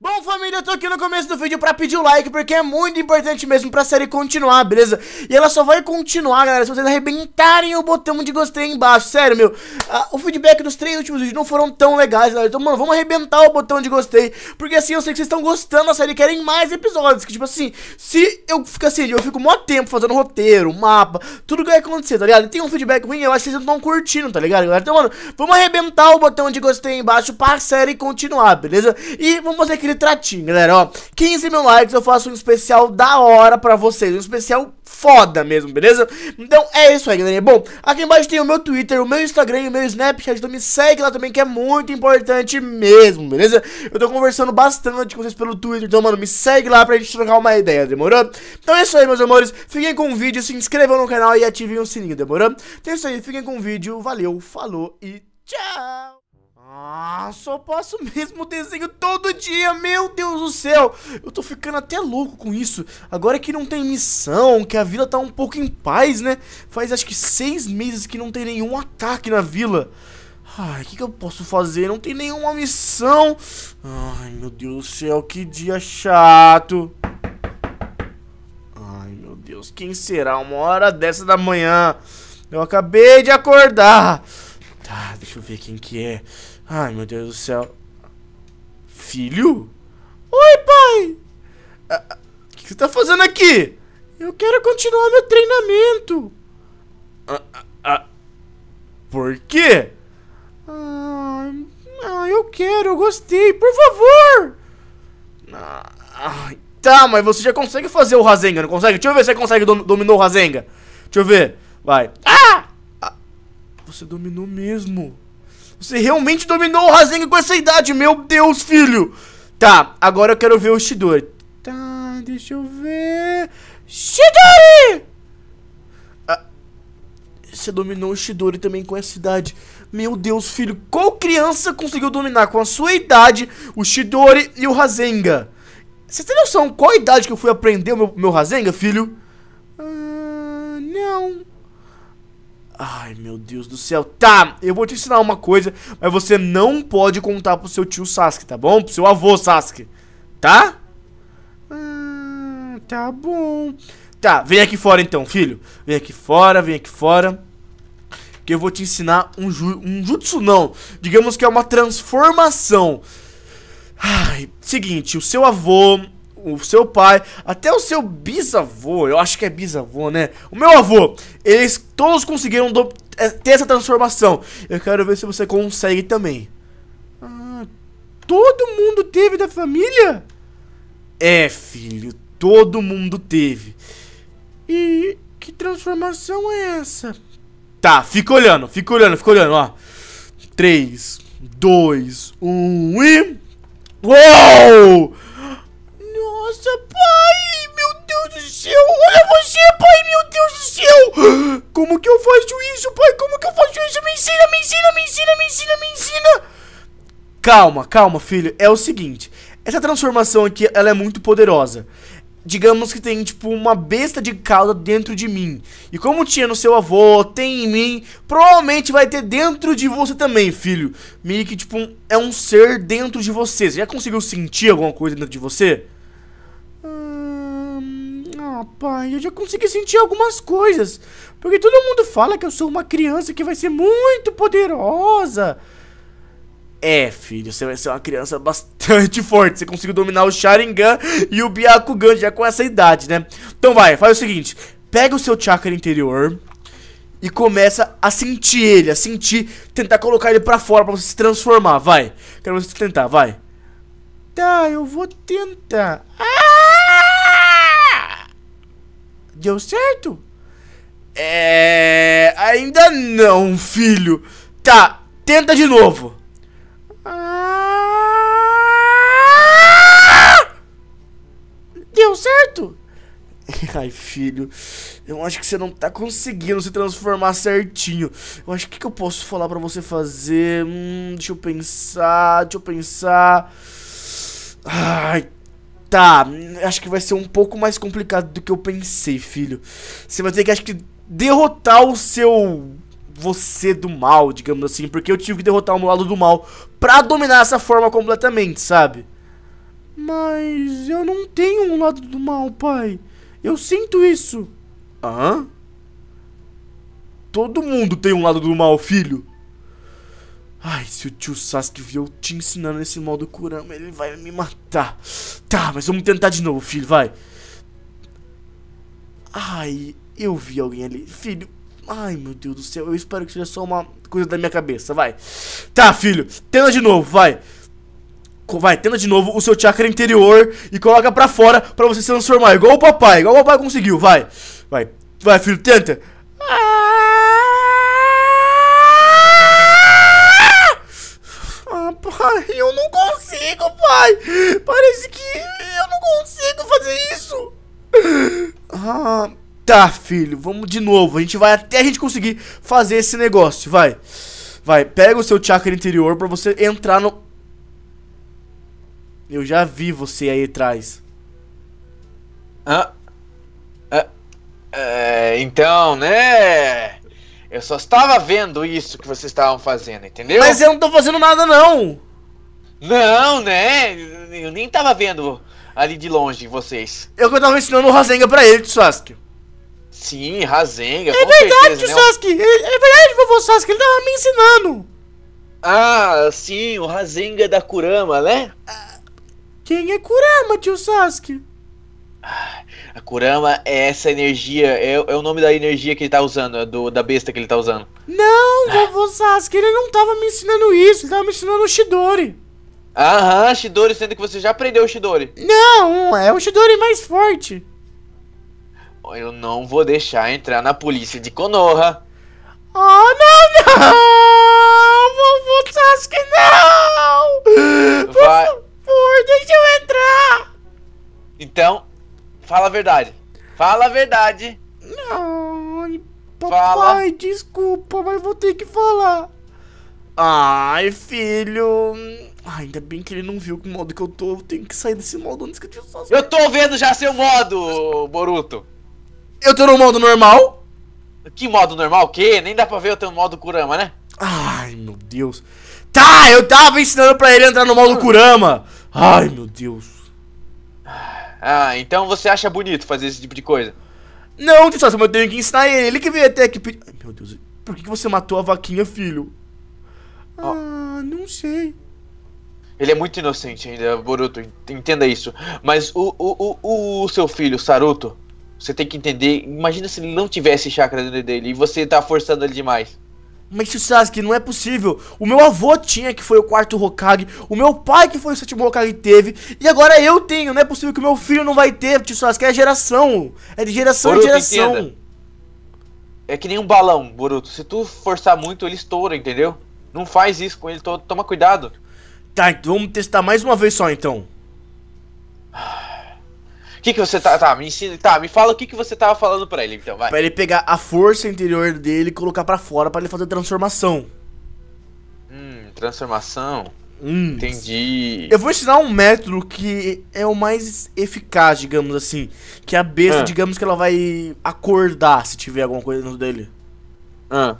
Bom, família, eu tô aqui no começo do vídeo pra pedir o like, porque é muito importante mesmo pra série continuar, beleza? E ela só vai continuar, galera, se vocês arrebentarem o botão de gostei aí embaixo, sério, meu. Ah, o feedback dos três últimos vídeos não foram tão legais, galera, então, mano, vamos arrebentar o botão de gostei, porque assim, eu sei que vocês estão gostando da série e querem mais episódios, que tipo assim, se eu ficar assim, eu fico mó tempo fazendo roteiro, mapa, tudo que vai acontecer, tá ligado? E tem um feedback ruim, eu acho que vocês não estão curtindo, tá ligado, galera? Então, mano, vamos arrebentar o botão de gostei aí embaixo pra série continuar, beleza? E vamos fazer aqui aquele tratinho, galera, ó. 15 mil likes, eu faço um especial da hora pra vocês. Um especial foda mesmo, beleza? Então é isso aí, galerinha. Bom, aqui embaixo tem o meu Twitter, o meu Instagram e o meu Snapchat. Então me segue lá também, que é muito importante mesmo, beleza? Eu tô conversando bastante com vocês pelo Twitter, então, mano, me segue lá pra gente trocar uma ideia, demorou? Então é isso aí, meus amores. Fiquem com o vídeo, se inscrevam no canal e ativem o sininho, demorou? Então é isso aí, fiquem com o vídeo. Valeu, falou e tchau! Ah, só posso mesmo desenho todo dia, meu Deus do céu! Eu tô ficando até louco com isso. Agora que não tem missão, que a vila tá um pouco em paz, né? Faz acho que seis meses que não tem nenhum ataque na vila. Ai, o que, que eu posso fazer? Não tem nenhuma missão. Ai, meu Deus do céu, que dia chato. Ai, meu Deus, quem será uma hora dessa da manhã? Eu acabei de acordar. Tá, deixa eu ver quem que é. Ai, meu Deus do céu. Filho? Oi, pai! Ah, ah, o que você tá fazendo aqui? Eu quero continuar meu treinamento. Ah, ah, ah. por quê? Ah, ah, eu quero, eu gostei, por favor! tá, mas você já consegue fazer o Rasenga, não consegue? Deixa eu ver se você consegue dom dominou o Rasenga. Deixa eu ver. Vai. Ah! Você dominou mesmo. Você realmente dominou o Rasengan com essa idade, meu Deus, filho. Tá, agora eu quero ver o Shidori. Tá, deixa eu ver... Shidori! Ah, você dominou o Shidori também com essa idade. Meu Deus, filho, qual criança conseguiu dominar com a sua idade o Shidori e o Razenga? Você tem noção qual idade que eu fui aprender o meu, meu filho? Ai, meu Deus do céu. Tá, eu vou te ensinar uma coisa, mas você não pode contar pro seu tio Sasuke, tá bom? Pro seu avô Sasuke, tá? Hum, tá bom. Tá, vem aqui fora então, filho. Vem aqui fora, vem aqui fora. Que eu vou te ensinar um, ju um jutsu, não. Digamos que é uma transformação. Ai, seguinte, o seu avô o seu pai, até o seu bisavô, eu acho que é bisavô, né? O meu avô, eles todos conseguiram do, é, ter essa transformação. Eu quero ver se você consegue também. Ah, todo mundo teve da família? É, filho, todo mundo teve. E que transformação é essa? Tá, fica olhando, fica olhando, fica olhando, ó. 3, 2, 1 e. Uou! Nossa, pai! Meu Deus do céu! Olha você, pai! Meu Deus do céu! Como que eu faço isso, pai? Como que eu faço isso? Me ensina, me ensina, me ensina, me ensina, me ensina! Calma, calma, filho. É o seguinte. Essa transformação aqui, ela é muito poderosa digamos que tem tipo uma besta de cauda dentro de mim. E como tinha no seu avô, tem em mim, provavelmente vai ter dentro de você também, filho. Meio que tipo um, é um ser dentro de você. Você já conseguiu sentir alguma coisa dentro de você? pai, eu já consegui sentir algumas coisas. Porque todo mundo fala que eu sou uma criança que vai ser muito poderosa. É, filho, você vai ser uma criança bastante forte. Você conseguiu dominar o Sharingan e o Byakugan já com essa idade, né? Então vai, faz o seguinte. Pega o seu chakra interior e começa a sentir ele, a sentir, tentar colocar ele pra fora pra você se transformar. Vai, quero você tentar, vai. Tá, eu vou tentar. Ah! Deu certo? É. Ainda não, filho. Tá, tenta de novo. Ah! Deu certo? Ai, filho, eu acho que você não tá conseguindo se transformar certinho. Eu acho que que eu posso falar pra você fazer? Hum, deixa eu pensar, deixa eu pensar. Ai, Tá, acho que vai ser um pouco mais complicado do que eu pensei, filho. Você vai ter que, acho que, derrotar o seu... Você do mal, digamos assim. Porque eu tive que derrotar o meu lado do mal pra dominar essa forma completamente, sabe? Mas eu não tenho um lado do mal, pai. Eu sinto isso. Hã? Todo mundo tem um lado do mal, filho. Ai, se o tio Sasuke viu eu te ensinando esse modo Kurama, ele vai me matar. Tá, mas vamos tentar de novo, filho, vai. Ai, eu vi alguém ali. Filho, ai meu Deus do céu, eu espero que seja só uma coisa da minha cabeça, vai. Tá, filho, tenta de novo, vai. Vai, tenta de novo o seu chakra interior e coloca pra fora pra você se transformar, igual o papai, igual o papai conseguiu, vai. Vai, vai, filho, tenta. filho. Vamos de novo. A gente vai até a gente conseguir fazer esse negócio. Vai. Vai, pega o seu chakra interior pra você entrar no... Eu já vi você aí atrás. Ah. É, então, né? Eu só estava vendo isso que vocês estavam fazendo, entendeu? Mas eu não tô fazendo nada, não! Não, né? Eu nem tava vendo ali de longe vocês. Eu é que eu tava ensinando o Rasenga pra ele, Sasuke. Sim, Rasenga. É verdade, certeza, né? Sasuke! Né? É, é verdade, vovô Sasuke, ele tava me ensinando! Ah, sim, o Rasenga da Kurama, né? Quem é Kurama, tio Sasuke? Ah, a Kurama é essa energia, é, é, o nome da energia que ele tá usando, é do, da besta que ele tá usando. Não, ah. vovô Sasuke, ele não tava me ensinando isso, ele tava me ensinando o Shidori. Aham, Shidori, sendo que você já aprendeu o Shidori. Não, é o Shidori mais forte. Eu não vou deixar entrar na polícia de Konoha. Oh, não, não! Vovô Sasuke, não! Por Vai... favor, deixa eu entrar! Então, fala a verdade. Fala a verdade. Ai, papai, fala. desculpa, mas vou ter que falar. Ai, filho. Ai, ainda bem que ele não viu que modo que eu tô. Eu tenho que sair desse modo antes que eu tinha Eu tô vendo já seu modo, Boruto. Eu tô no modo normal. Que modo normal? O quê? Nem dá pra ver eu tenho no modo Kurama, né? Ai, meu Deus. Tá, eu tava ensinando pra ele entrar no modo Kurama. Ai, meu Deus. Ah, então você acha bonito fazer esse tipo de coisa? Não, só mas eu tenho que ensinar ele. Ele que veio até aqui pedir... Ai, meu Deus. Por que, que você matou a vaquinha, filho? Oh. Ah, não sei. Ele é muito inocente ainda, Boruto. Entenda isso. Mas o, o, o, o seu filho, Saruto... Você tem que entender. Imagina se ele não tivesse chakra dentro dele e você tá forçando ele demais. Mas isso, Sasuke, não é possível. O meu avô tinha, que foi o quarto Hokage. O meu pai, que foi o sétimo Hokage, teve. E agora eu tenho. Não é possível que o meu filho não vai ter, tio Sasuke. É geração. É de geração Boruto, em geração. Entenda. É que nem um balão, Boruto. Se tu forçar muito, ele estoura, entendeu? Não faz isso com ele. Toma cuidado. Tá, então vamos testar mais uma vez só, então. Ah, que que você tá, tá, me ensina, tá, me fala o que que você tava falando para ele então, vai. Para ele pegar a força interior dele e colocar para fora para ele fazer transformação. Hum, transformação. Hum. Entendi. Eu vou ensinar um método que é o mais eficaz, digamos assim, que a besta, ah. digamos que ela vai acordar se tiver alguma coisa dentro dele. Ah.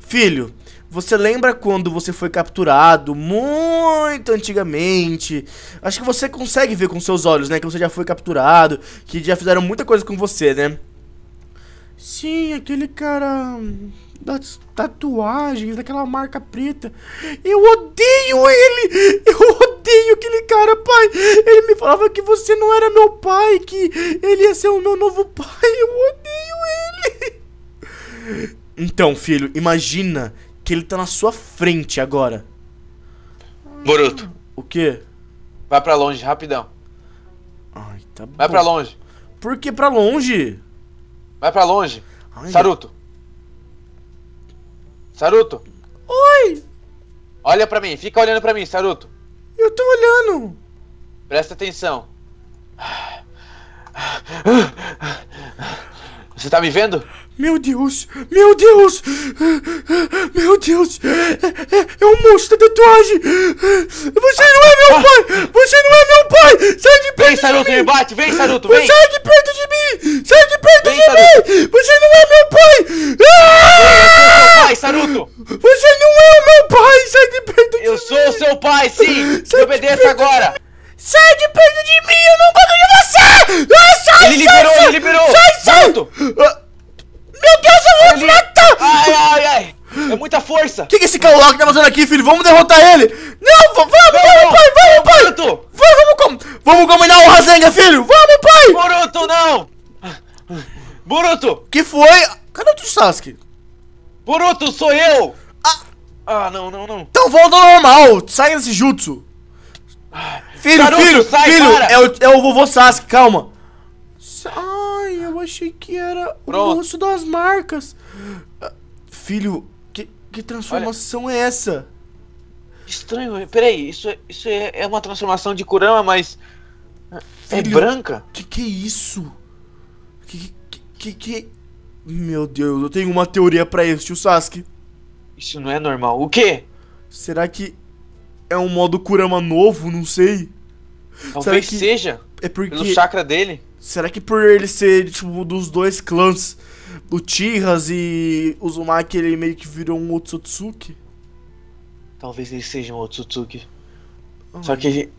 Filho, você lembra quando você foi capturado muito antigamente? Acho que você consegue ver com seus olhos, né? Que você já foi capturado, que já fizeram muita coisa com você, né? Sim, aquele cara das tatuagens, daquela marca preta. Eu odeio ele! Eu odeio aquele cara, pai! Ele me falava que você não era meu pai, que ele ia ser o meu novo pai. Eu odeio ele! Então, filho, imagina que ele tá na sua frente agora. Boruto. O quê? Vai pra longe, rapidão. Ai, tá bom. Vai pra longe. Por que pra longe? Vai pra longe. Ai, Saruto. Saruto. Oi. Olha pra mim, fica olhando pra mim, Saruto. Eu tô olhando. Presta atenção. Você tá me vendo? Meu Deus! Meu Deus! Meu Deus! É, é, é um monstro da tatuagem! Você não é meu ah. pai! Você não é meu pai! Sai de perto vem, Saruto, de mim! Me bate. Vem, Saruto, vem! Sai de perto de mim! Sai de perto vem, de Saruto. mim! Você não é meu pai! Ah! Eu sou seu pai, Saruto! Você não é o meu pai! Sai de perto de Eu mim! Eu sou seu pai, sim! Sai Me obedeça agora! Sai de perto de esse Kaulak que tá fazendo aqui, filho? Vamos derrotar ele! Não, vamos, vamos, pai, vamos, pai! Boruto! Vamos, vamos, vamos combinar o Rasenga, filho! Vamos, pai! Boruto, não! Boruto! Que foi? Cadê o Sasuke? Boruto, sou eu! Ah, ah não, não, não. Então volta ao normal, sai desse jutsu. Filho, Garoto, filho, sai, filho, é o, é o vovô Sasuke, calma. Ai, eu achei que era Pronto. o moço das marcas. Ah, filho, que transformação Olha, é essa? Estranho, peraí, isso, é, isso é, é uma transformação de Kurama, mas. É Filho, é branca? Que que é isso? Que, que que, que Meu Deus, eu tenho uma teoria para isso, tio Sasuke. Isso não é normal. O quê? Será que é um modo Kurama novo? Não sei. Talvez seja. É porque. Pelo chakra dele? Será que por ele ser, tipo, dos dois clãs, o Tiras e o Zumaki ele meio que virou um Otsutsuki? Talvez ele seja um Otsutsuki. Ah, Só que ele,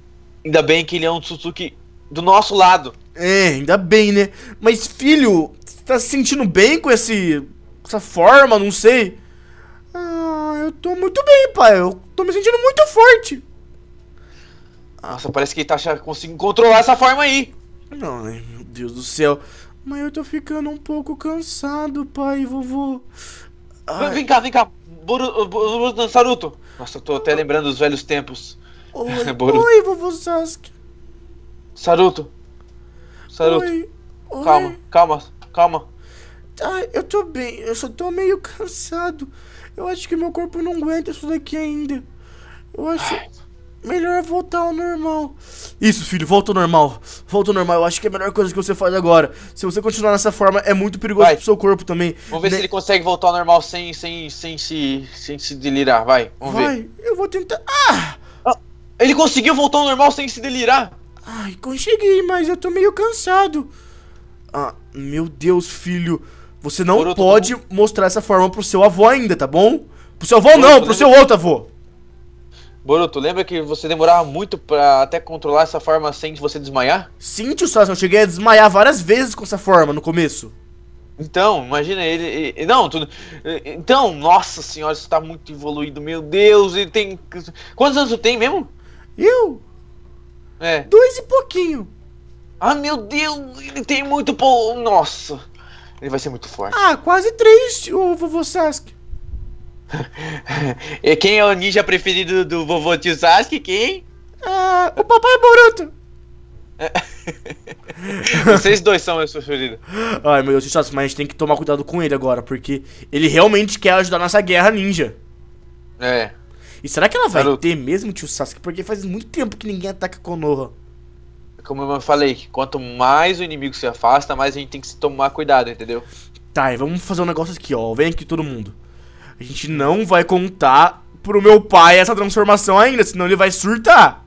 ainda bem que ele é um Otsutsuki do nosso lado. É, ainda bem, né? Mas filho, você tá se sentindo bem com esse essa forma, não sei? Ah, eu tô muito bem, pai. Eu tô me sentindo muito forte. Nossa, parece que ele tá conseguindo controlar essa forma aí. Não, meu Deus do céu. Mas eu tô ficando um pouco cansado, pai vovô. Ai. Vem cá, vem cá. Boru, Boru, Saruto. Nossa, eu tô até lembrando dos velhos tempos. Oi, Oi vovô Sasuke. Saruto. Saruto. Oi. Calma, Oi. calma, calma. Tá, eu tô bem. Eu só tô meio cansado. Eu acho que meu corpo não aguenta isso daqui ainda. Eu acho... Ai. Melhor é voltar ao normal. Isso, filho, volta ao normal. Volta ao normal. Eu acho que é a melhor coisa que você faz agora. Se você continuar nessa forma, é muito perigoso vai. pro seu corpo também. Vamos ver ne se ele consegue voltar ao normal sem, sem, sem, se, sem se delirar. Vai, vamos vai. ver. Vai, eu vou tentar. Ah! ah! Ele conseguiu voltar ao normal sem se delirar. Ai, consegui, mas eu tô meio cansado. Ah, meu Deus, filho. Você não pode mostrar essa forma pro seu avô ainda, tá bom? Pro seu avô não, pro né? seu outro avô. Boruto, lembra que você demorava muito para até controlar essa forma sem você desmaiar? Sim, tio Sasuke, eu cheguei a desmaiar várias vezes com essa forma no começo. Então, imagina ele. não, tudo. Então, nossa senhora, isso tá muito evoluído, meu Deus, ele tem. Quantos anos você tem mesmo? Eu? É. Dois e pouquinho. Ah, meu Deus, ele tem muito. Po... Nossa, ele vai ser muito forte. Ah, quase três, o vovô Sasuke e quem é o ninja preferido do vovô tio Sasuke? Quem? Ah, o papai Boruto. Vocês dois são meus preferidos. Ai, meu Deus, tio Sasuke, mas a gente tem que tomar cuidado com ele agora, porque ele realmente quer ajudar nossa guerra ninja. É. E será que ela vai Naruto. ter mesmo, tio Sasuke? Porque faz muito tempo que ninguém ataca Konoha. Como eu falei, quanto mais o inimigo se afasta, mais a gente tem que se tomar cuidado, entendeu? Tá, e vamos fazer um negócio aqui, ó. Vem aqui todo mundo. A gente não vai contar pro meu pai essa transformação ainda, senão ele vai surtar.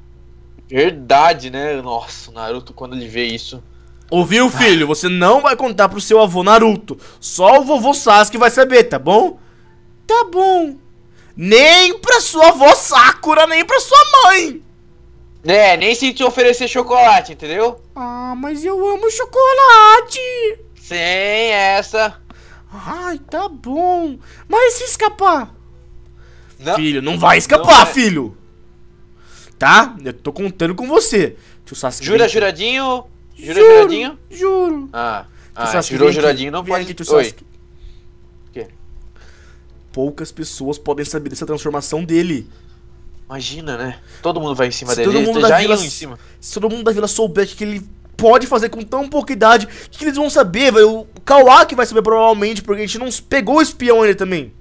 Verdade, né? Nossa, o Naruto, quando ele vê isso. Ouviu, filho? Você não vai contar pro seu avô Naruto. Só o vovô Sasuke vai saber, tá bom? Tá bom. Nem pra sua avó Sakura, nem pra sua mãe. É, nem se te oferecer chocolate, entendeu? Ah, mas eu amo chocolate. Sem essa. Ai, tá bom. Mas se escapar? Não, filho, não vai escapar, não é. filho. Tá? Eu tô contando com você. Jura, vem... juradinho? Jura, juro, juradinho? Juro. Ah, ah jurou, juradinho, não pode... Aqui, Oi. Que? Poucas pessoas podem saber dessa transformação dele. Imagina, né? Todo mundo vai em cima se dele. Todo mundo, da vila, em cima. Se todo mundo da vila souber que ele pode fazer com tão pouca idade? O que, eles vão saber, velho? O Kawaki vai saber provavelmente, porque a gente não pegou o espião ainda também.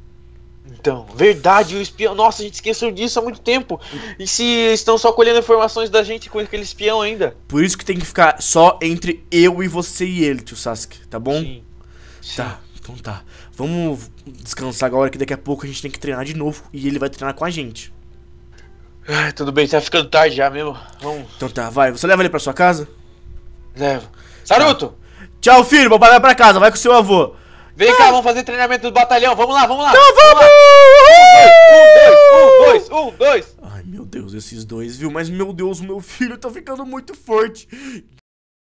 Então, verdade, o espião. Nossa, a gente esqueceu disso há muito tempo. E se estão só colhendo informações da gente com aquele espião ainda? Por isso que tem que ficar só entre eu e você e ele, tio Sasuke, tá bom? Sim. Tá, Sim. Tá, então tá. Vamos descansar agora que daqui a pouco a gente tem que treinar de novo e ele vai treinar com a gente. Ai, tudo bem, tá ficando tarde já mesmo. Vamos. Então tá, vai. Você leva ele pra sua casa? Levo. Saruto! Tchau, filho, vou bater pra casa, vai com seu avô. Vem cá, vamos fazer treinamento do batalhão, vamos lá, vamos lá! Então vamos! vamos! Um, dois, um, dois, um, dois, um, dois! Ai, meu Deus, esses dois, viu? Mas, meu Deus, meu filho tá ficando muito forte.